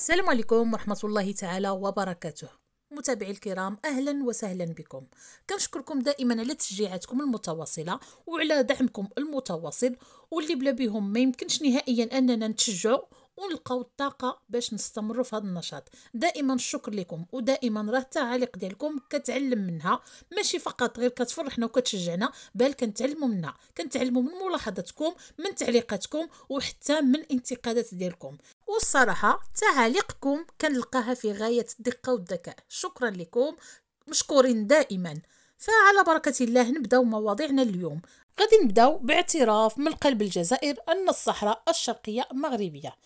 السلام عليكم ورحمة الله تعالى وبركاته متابعي الكرام اهلا وسهلا بكم كنشكركم دائما على تشجيعاتكم المتواصله وعلى دعمكم المتواصل واللي بلا بهم ما يمكنش نهائيا اننا نتشجع ونلقاو الطاقه باش نستمروا في هذا النشاط دائما الشكر لكم ودائما راه التعاليق ديالكم كتعلم منها ماشي فقط غير كتفرحنا وكتشجعنا بل كنتعلموا منها كنتعلموا من ملاحظاتكم من تعليقاتكم وحتى من انتقادات ديالكم والصراحه تعاليقكم كنلقاها في غايه الدقه والذكاء شكرا لكم مشكورين دائما فعلى بركه الله نبداو مواضيعنا اليوم غادي نبداو باعتراف من قلب الجزائر ان الصحراء الشرقيه مغربيه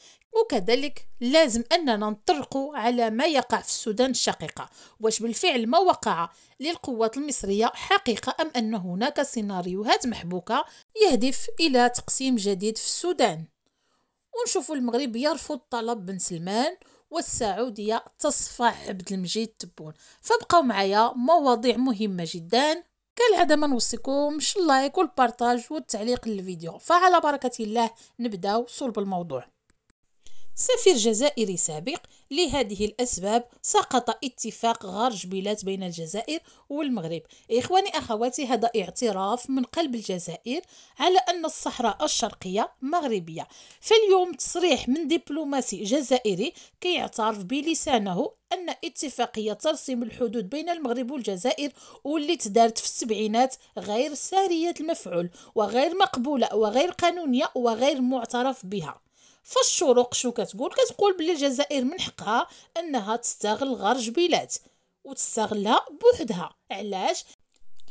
وكذلك لازم اننا نطرقوا على ما يقع في السودان الشقيقه واش بالفعل ما وقع للقوات المصريه حقيقه ام ان هناك سيناريوهات محبوكه يهدف الى تقسيم جديد في السودان ونشوفوا المغرب يرفض طلب بن سلمان والسعودية تصفح عبد المجيد تبون فابقوا معايا مواضيع مهمة جدا كالعادة ما نوصيكم اللايك والبارتاج والتعليق للفيديو فعلى بركة الله نبداو صلب الموضوع سفير جزائري سابق لهذه الأسباب سقط اتفاق غار جبيلات بين الجزائر والمغرب إخواني أخواتي هذا اعتراف من قلب الجزائر على أن الصحراء الشرقية مغربية فاليوم تصريح من دبلوماسي جزائري كيعترف بلسانه أن اتفاقية ترسم الحدود بين المغرب والجزائر واللي تدارت في السبعينات غير سارية المفعول وغير مقبولة وغير قانونية وغير معترف بها فالشروق شو كتقول كتقول بلي الجزائر من حقها انها تستغل غير جبيلات وتستغلها بوحدها علاش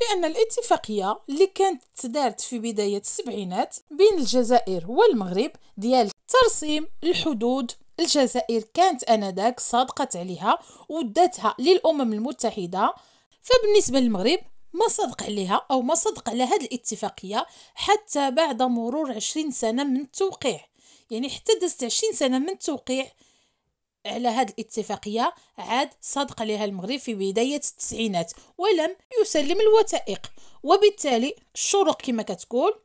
لأن الاتفاقية اللي كانت تدارت في بداية السبعينات بين الجزائر والمغرب ديال ترسيم الحدود الجزائر كانت انذاك صادقت عليها وداتها للامم المتحده فبالنسبه للمغرب ما صدق عليها او ما صدق على هذه الاتفاقيه حتى بعد مرور عشرين سنه من التوقيع يعني حتى دازت 20 سنه من التوقيع على هذه الاتفاقية عاد صدق لها المغرب في بداية التسعينات ولم يسلم الوثائق وبالتالي الشروق كما كتقول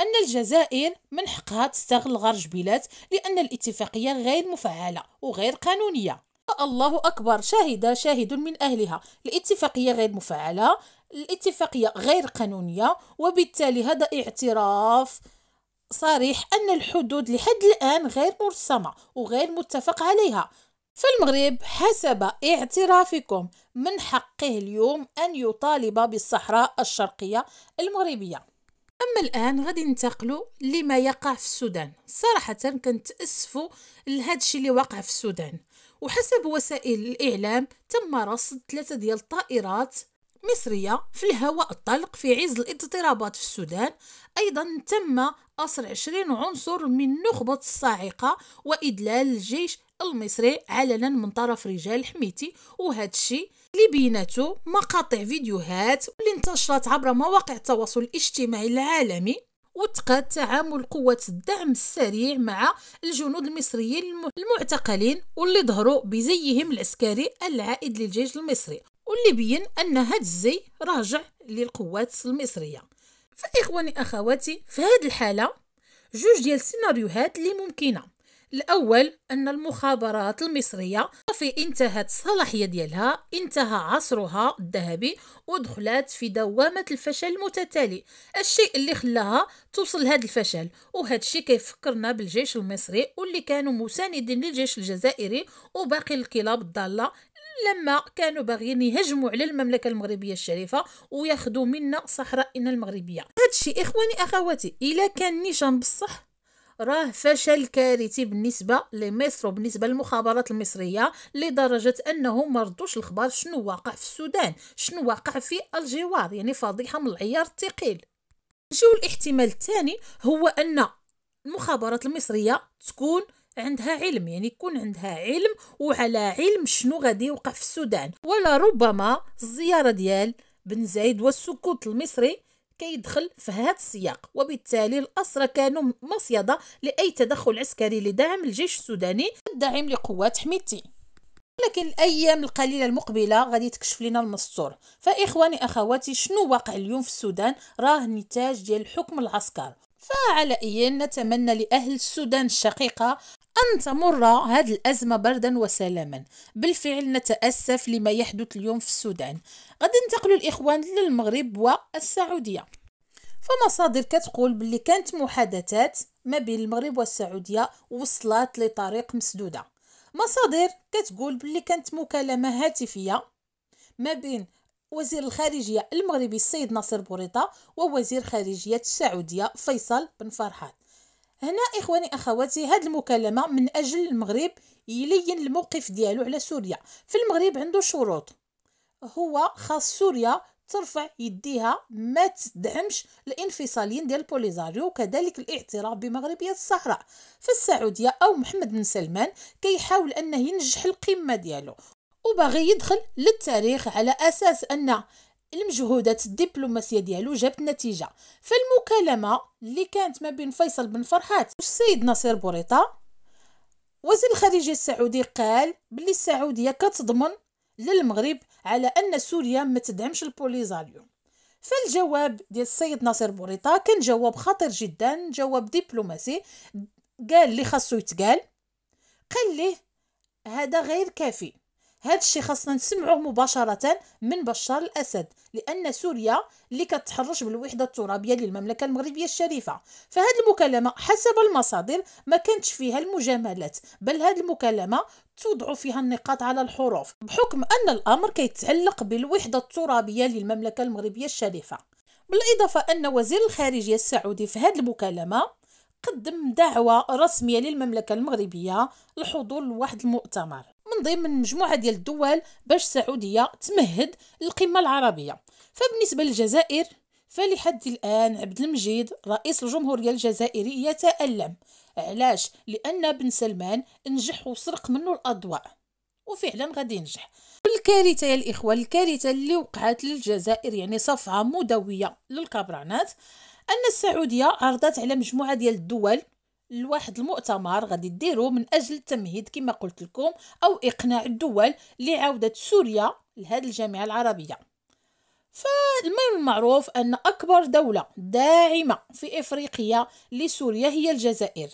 أن الجزائر من حقها تستغل غرج بلاد لأن الاتفاقية غير مفعلة وغير قانونية الله أكبر شاهد شاهد من أهلها الاتفاقية غير مفعلة الاتفاقية غير قانونية وبالتالي هذا اعتراف صريح أن الحدود لحد الآن غير مرسمة وغير متفق عليها فالمغرب حسب اعترافكم من حقه اليوم أن يطالب بالصحراء الشرقية المغربية أما الآن غادي ننتقلوا لما يقع في السودان صراحة كنتأسفوا لهذا الشيء اللي وقع في السودان وحسب وسائل الإعلام تم رصد ثلاثة ديال الطائرات مصرية في الهواء الطلق في عز الاضطرابات في السودان أيضا تم أسر 20 عنصر من نخبة الصاعقة وإدلال الجيش المصري علنا من طرف رجال حميتي وهذا الشيء اللي مقاطع فيديوهات اللي انتشرت عبر مواقع التواصل الاجتماعي العالمي وتقاد تعامل قوة الدعم السريع مع الجنود المصريين المعتقلين واللي ظهروا بزيهم العسكري العائد للجيش المصري واللي بين أن هاد الزي راجع للقوات المصرية فإخواني أخواتي في هاد الحالة جوج ديال السيناريوهات اللي ممكنه الأول أن المخابرات المصرية في انتهت الصلاحية ديالها انتهى عصرها الذهبي ودخلت في دوامة الفشل المتتالي الشيء اللي خلاها توصل لهذا الفشل وهذا الشيء كيفكرنا بالجيش المصري واللي كانوا مساندين للجيش الجزائري وباقي الكلاب الضالة لما كانوا باغيين يهجموا على المملكه المغربيه الشريفه وياخذوا منا صحرائنا المغربيه هادشي اخواني اخواتي الا كان نيشان بصح راه فشل كارثي بالنسبه لمصر وبالنسبه للمخابرات المصريه لدرجه انهم ما ردوش الخبر شنو واقع في السودان شنو واقع في الجوار يعني فضيحه من العيار الثقيل نجيو الاحتمال الثاني هو ان المخابرات المصريه تكون عندها علم يعني يكون عندها علم وعلى علم شنو غادي يوقع في السودان ولا ربما الزياره ديال بن زايد والسكوت المصري كيدخل في هذا السياق وبالتالي الأسرى كانوا مصيدة لأي تدخل عسكري لدعم الجيش السوداني الداعم لقوات حميتي لكن الايام القليله المقبله غادي تكشف لنا المستور فاخواني اخواتي شنو واقع اليوم في السودان راه نتاج ديال الحكم العسكر فعلى أيين نتمنى لاهل السودان الشقيقه أن تمر هذه الأزمة بردا وسلاما بالفعل نتأسف لما يحدث اليوم في السودان غادي انتقلوا الإخوان للمغرب والسعودية فمصادر كتقول باللي كانت محادثات ما بين المغرب والسعودية وصلت لطريق مسدودة مصادر كتقول باللي كانت مكالمة هاتفية ما بين وزير الخارجية المغربي السيد ناصر بوريطة ووزير خارجية السعودية فيصل بن فرحات هنا اخواني اخواتي هاد المكالمه من اجل المغرب يلين الموقف ديالو على سوريا في المغرب عنده شروط هو خاص سوريا ترفع يديها ما تدعمش الانفصاليين ديال بوليزاريو وكذلك الاعتراف بمغربيه الصحراء فالسعوديه او محمد بن سلمان كيحاول انه ينجح القمه ديالو وبغي يدخل للتاريخ على اساس ان المجهودات الدبلوماسيه ديالو جابت نتيجه فالمكالمه اللي كانت ما بين فيصل بن فرحات والسيد ناصر بوريطه وزير الخارجيه السعودي قال بلي السعوديه كتضمن للمغرب على ان سوريا ما تدعمش البوليزاريو فالجواب ديال السيد ناصر بوريطه كان جواب خطير جدا جواب دبلوماسي قال لي خاصو يتقال قال ليه هذا غير كافي هذا الشيء خاصنا نسمعوه مباشره من بشار الاسد لان سوريا اللي كتحرش بالوحده الترابيه للمملكه المغربيه الشريفه فهذه المكالمه حسب المصادر ما كانتش فيها المجاملات بل هذه المكالمه توضع فيها النقاط على الحروف بحكم ان الامر كيتعلق بالوحده الترابيه للمملكه المغربيه الشريفه بالاضافه ان وزير الخارجيه السعودي في هذه المكالمه قدم دعوة رسمية للمملكة المغربية لحضور لواحد المؤتمر من ضمن مجموعة ديال الدول باش السعودية تمهد القمه العربية فبالنسبة للجزائر فلحد الآن عبد المجيد رئيس الجمهورية الجزائري يتألم علاش لأن بن سلمان نجح وسرق منه الأضواء وفعلا غادي ينجح الكارثة يا الإخوة الكارثة اللي وقعت للجزائر يعني صفعة مدوية للكبرانات أن السعودية عرضت على مجموعة ديال الدول لواحد المؤتمر غادي ديرو من اجل التمهيد كما قلت لكم او اقناع الدول لعوده سوريا لهذه الجامعه العربيه فالمهم المعروف ان اكبر دوله داعمه في افريقيا لسوريا هي الجزائر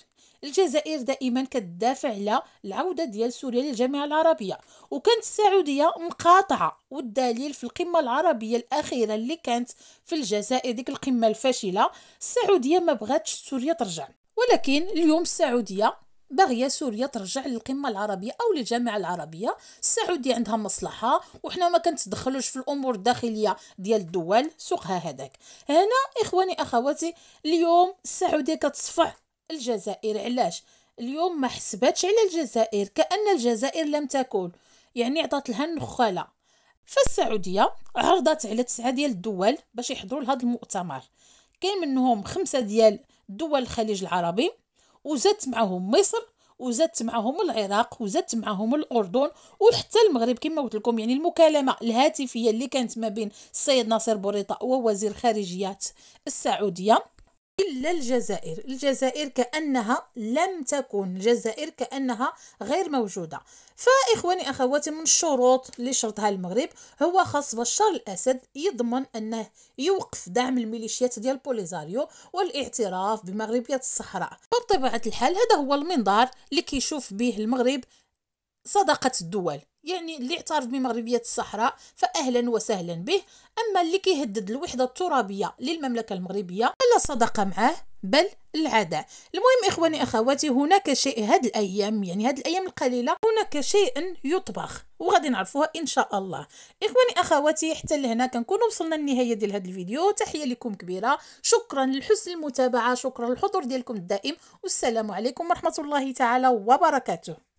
الجزائر دائما كتدافع على العوده ديال سوريا للجامعه العربيه وكانت السعوديه مقاطعه والدليل في القمه العربيه الاخيره اللي كانت في الجزائر ديك القمه الفاشله السعوديه ما بغاتش سوريا ترجع ولكن اليوم السعودية باغيه سوريا ترجع للقمه العربيه او للجامعه العربيه السعوديه عندها مصلحه وحنا ما كنتدخلوش في الامور الداخليه ديال الدول سوقها هذاك هنا اخواني اخواتي اليوم السعوديه كتصفح الجزائر علاش اليوم ما حسبتش على الجزائر كان الجزائر لم تكن يعني عطات لها النخاله فالسعوديه عرضت على تسعه ديال الدول باش يحضروا لهذا المؤتمر كاين منهم خمسه ديال دول الخليج العربي وزادت معهم مصر وزادت معهم العراق وزادت معهم الاردن وحتى المغرب كما قلت لكم يعني المكالمه الهاتفيه اللي كانت ما بين السيد ناصر بوريطه ووزير خارجيات السعوديه إلا الجزائر الجزائر كأنها لم تكن الجزائر كأنها غير موجودة فإخواني أخواتي من الشروط اللي شرطها المغرب هو خاص بشار الأسد يضمن أنه يوقف دعم الميليشيات ديال بوليزاريو والاعتراف بمغربية الصحراء وبطبيعة الحال هذا هو المنظار اللي كيشوف به المغرب صداقة الدول يعني اللي اعترف بمغربية الصحراء فأهلا وسهلا به أما اللي كيهدد الوحدة الترابية للمملكة المغربية فلا صدق معاه بل العداء المهم إخواني أخواتي هناك شيء هاد الأيام يعني هاد الأيام القليلة هناك شيء يطبخ وغادي نعرفوها إن شاء الله إخواني أخواتي حتى لهنا كنكونوا وصلنا للنهاية ديال هاد الفيديو تحية لكم كبيرة شكرا لحسن المتابعة شكرا للحضور ديالكم الدائم والسلام عليكم ورحمة الله تعالى وبركاته